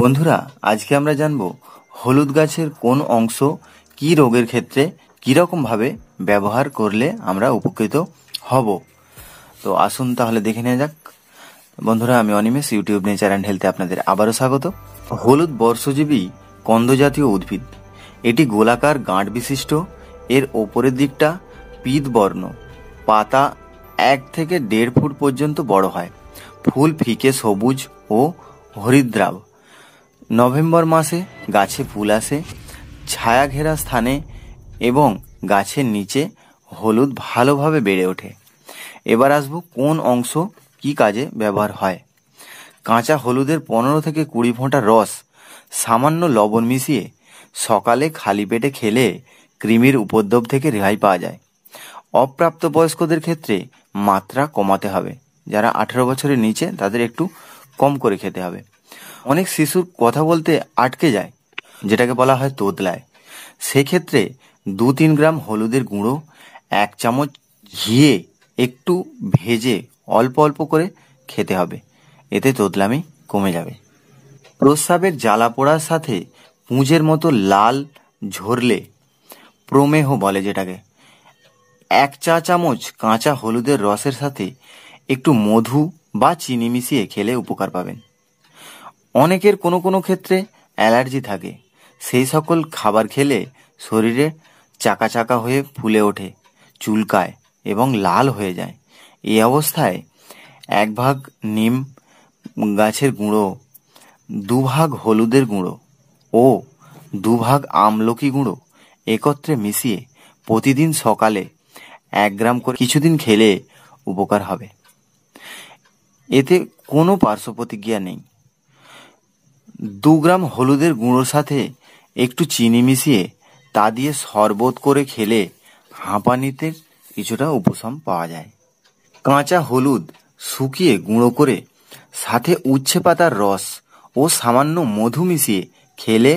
বন্ধুরা আজকে আমরা জানব হলুদ গাছের কোন অংশ কি রোগের ক্ষেত্রে কীরকমভাবে ব্যবহার করলে আমরা উপকৃত হব তো আসুন তাহলে দেখে নেওয়া যাক বন্ধুরা আমি অনিমেষ ইউটিউব নেচার অ্যান্ড হেলথে আপনাদের আবারও স্বাগত হলুদ বর্ষজীবী কন্দজাতীয় উদ্ভিদ এটি গোলাকার গাঁট বিশিষ্ট এর ওপরের দিকটা পিত বর্ণ পাতা এক থেকে দেড় ফুট পর্যন্ত বড় হয় ফুল ফিকে সবুজ ও হরিদ্রাব নভেম্বর মাসে গাছে ফুল আসে ছায়া ঘেরা স্থানে এবং গাছের নিচে হলুদ ভালোভাবে বেড়ে ওঠে এবার আসব কোন অংশ কি কাজে ব্যবহার হয় কাঁচা হলুদের পনেরো থেকে কুড়ি ফোঁটা রস সামান্য লবণ মিশিয়ে সকালে খালি পেটে খেলে কৃমির উপদ্রব থেকে রেহাই পাওয়া যায় অপ্রাপ্ত বয়স্কদের ক্ষেত্রে মাত্রা কমাতে হবে যারা আঠেরো বছরের নিচে তাদের একটু কম করে খেতে হবে অনেক শিশুর কথা বলতে আটকে যায় যেটাকে বলা হয় তোদলায় সেক্ষেত্রে দু তিন গ্রাম হলুদের গুঁড়ো এক চামচ ঘিয়ে একটু ভেজে অল্প অল্প করে খেতে হবে এতে তোদলামি কমে যাবে প্রস্রাবের জ্বালা পোড়ার সাথে পুঁজের মতো লাল ঝরলে প্রমেহ বলে যেটাকে এক চা চামচ কাঁচা হলুদের রসের সাথে একটু মধু বা চিনি মিশিয়ে খেলে উপকার পাবেন অনেকের কোনো কোনো ক্ষেত্রে অ্যালার্জি থাকে সেই সকল খাবার খেলে শরীরে চাকা চাকা হয়ে ফুলে ওঠে চুলকায় এবং লাল হয়ে যায় এই অবস্থায় এক ভাগ নিম গাছের গুঁড়ো দুভাগ হলুদের গুঁড়ো ও দুভাগ আমলকি গুঁড়ো একত্রে মিশিয়ে প্রতিদিন সকালে এক গ্রাম করে কিছুদিন খেলে উপকার হবে এতে কোনো পার্শ্ব প্রতিক্রিয়া নেই দু গ্রাম হলুদের গুঁড়োর সাথে একটু চিনি মিশিয়ে তা দিয়ে শরবত করে খেলে হাঁপানিতে কিছুটা উপশম পাওয়া যায় কাঁচা হলুদ শুকিয়ে গুঁড়ো করে সাথে উচ্ছে পাতার রস ও সামান্য মধু মিশিয়ে খেলে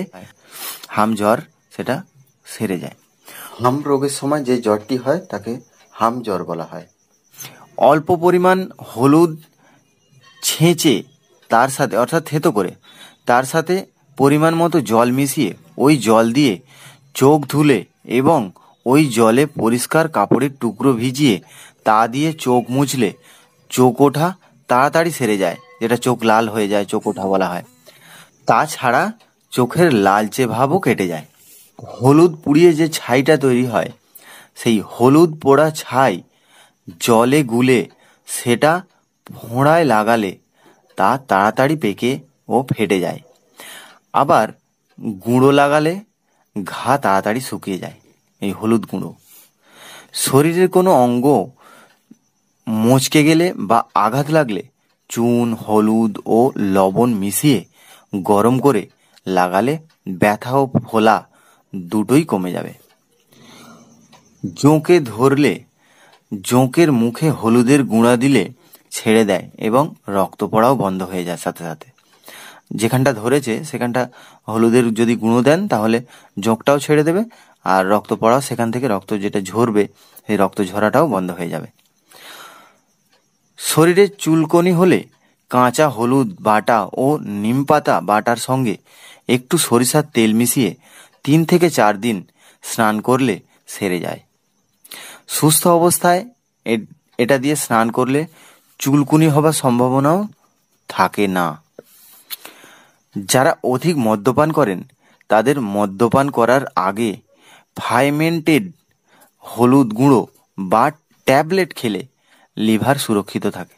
হাম জ্বর সেটা সেরে যায় হাম রোগের সময় যে জ্বরটি হয় তাকে হাম জ্বর বলা হয় অল্প পরিমাণ হলুদ ছেঁচে তার সাথে অর্থাৎ থেতো করে তার সাথে পরিমাণ মতো জল মিশিয়ে ওই জল দিয়ে চোখ ধুলে এবং ওই জলে পরিষ্কার কাপড়ের টুকরো ভিজিয়ে তা দিয়ে চোখ মুছলে চোখ ওঠা তাড়াতাড়ি সেরে যায় যেটা চোখ লাল হয়ে যায় চোখ ওঠা বলা হয় তাছাড়া চোখের লালচে ভাবও কেটে যায় হলুদ পুড়িয়ে যে ছাইটা তৈরি হয় সেই হলুদ পোড়া ছাই জলে গুলে সেটা ফোঁড়ায় লাগালে তা তাড়াতাড়ি পেকে ও ফেটে যায় আবার গুঁড়ো লাগালে ঘা তাড়াতাড়ি শুকিয়ে যায় এই হলুদ গুঁড়ো শরীরের কোনো অঙ্গ মচকে গেলে বা আঘাত লাগলে চুন হলুদ ও লবণ মিশিয়ে গরম করে লাগালে ব্যথা ও ফোলা দুটোই কমে যাবে জোঁকে ধরলে জোঁকের মুখে হলুদের গুঁড়া দিলে ছেড়ে দেয় এবং রক্ত পড়াও বন্ধ হয়ে যায় সাথে সাথে যেখানটা ধরেছে সেখানটা হলুদের যদি গুঁড়ো দেন তাহলে জোঁকটাও ছেড়ে দেবে আর রক্ত পড়া সেখান থেকে রক্ত যেটা ঝরবে সেই রক্ত ঝরাটাও বন্ধ হয়ে যাবে শরীরে চুলকনি হলে কাঁচা হলুদ বাটা ও নিম পাতা বাটার সঙ্গে একটু সরিষার তেল মিশিয়ে তিন থেকে চার দিন স্নান করলে সেরে যায় সুস্থ অবস্থায় এটা দিয়ে স্নান করলে চুলকুনি হবার সম্ভাবনাও থাকে না যারা অধিক মদ্যপান করেন তাদের মদ্যপান করার আগে ফাইমেন্টেড হলুদ গুঁড়ো বা ট্যাবলেট খেলে লিভার সুরক্ষিত থাকে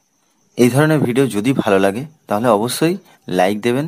এই ধরনের ভিডিও যদি ভালো লাগে তাহলে অবশ্যই লাইক দেবেন